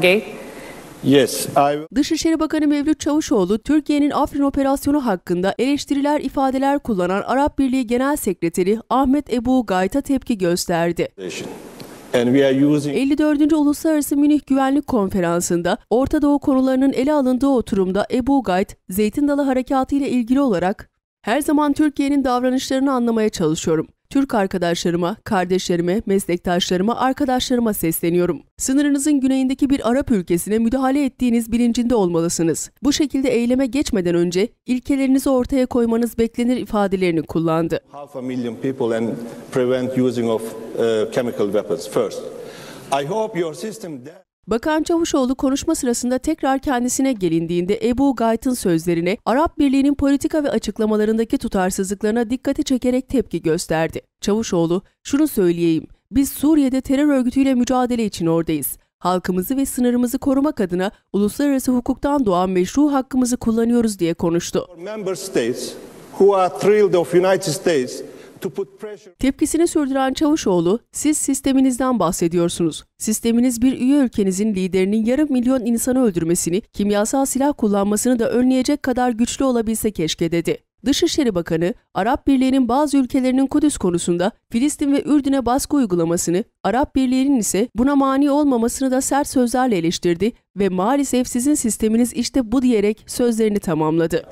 Gay. Yes, I... Dışişleri Bakanı Mevlüt Çavuşoğlu, Türkiye'nin Afrin operasyonu hakkında eleştiriler ifadeler kullanan Arap Birliği Genel Sekreteri Ahmet Ebu Gayt'a tepki gösterdi. 54. Uluslararası Münih Güvenlik Konferansı'nda Orta Doğu konularının ele alındığı oturumda Ebu Gayt, Zeytin Dalı Harekatı ile ilgili olarak her zaman Türkiye'nin davranışlarını anlamaya çalışıyorum. Türk arkadaşlarıma, kardeşlerime, meslektaşlarıma, arkadaşlarıma sesleniyorum. Sınırınızın güneyindeki bir Arap ülkesine müdahale ettiğiniz bilincinde olmalısınız. Bu şekilde eyleme geçmeden önce ilkelerinizi ortaya koymanız beklenir ifadelerini kullandı. Half a million people and prevent using of uh, chemical weapons first. I hope your system Bakan Çavuşoğlu konuşma sırasında tekrar kendisine gelindiğinde Ebu Gayt'ın sözlerine Arap Birliği'nin politika ve açıklamalarındaki tutarsızlıklarına dikkati çekerek tepki gösterdi. Çavuşoğlu, şunu söyleyeyim, biz Suriye'de terör örgütüyle mücadele için oradayız. Halkımızı ve sınırımızı korumak adına uluslararası hukuktan doğan meşru hakkımızı kullanıyoruz diye konuştu. Member states who are thrilled of United States Tepkisini sürdüren Çavuşoğlu, siz sisteminizden bahsediyorsunuz. Sisteminiz bir üye ülkenizin liderinin yarım milyon insanı öldürmesini, kimyasal silah kullanmasını da önleyecek kadar güçlü olabilse keşke dedi. Dışişleri Bakanı, Arap Birliği'nin bazı ülkelerinin Kudüs konusunda Filistin ve Ürdün'e baskı uygulamasını, Arap Birliği'nin ise buna mani olmamasını da sert sözlerle eleştirdi ve maalesef sizin sisteminiz işte bu diyerek sözlerini tamamladı.